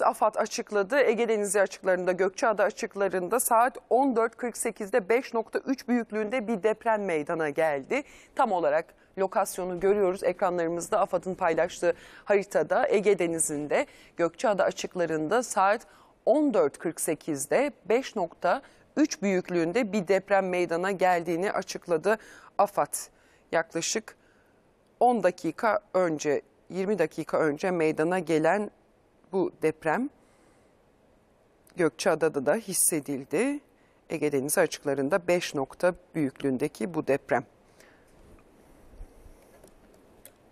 Deniz AFAD açıkladı. Ege Denizi açıklarında, Gökçeada açıklarında saat 14.48'de 5.3 büyüklüğünde bir deprem meydana geldi. Tam olarak lokasyonu görüyoruz ekranlarımızda AFAD'ın paylaştığı haritada Ege Denizi'nde, Gökçeada açıklarında saat 14.48'de 5.3 büyüklüğünde bir deprem meydana geldiğini açıkladı AFAD. Yaklaşık 10 dakika önce 20 dakika önce meydana gelen bu deprem Gökçeada'da da hissedildi. Ege Denizi açıklarında 5 nokta büyüklüğündeki bu deprem.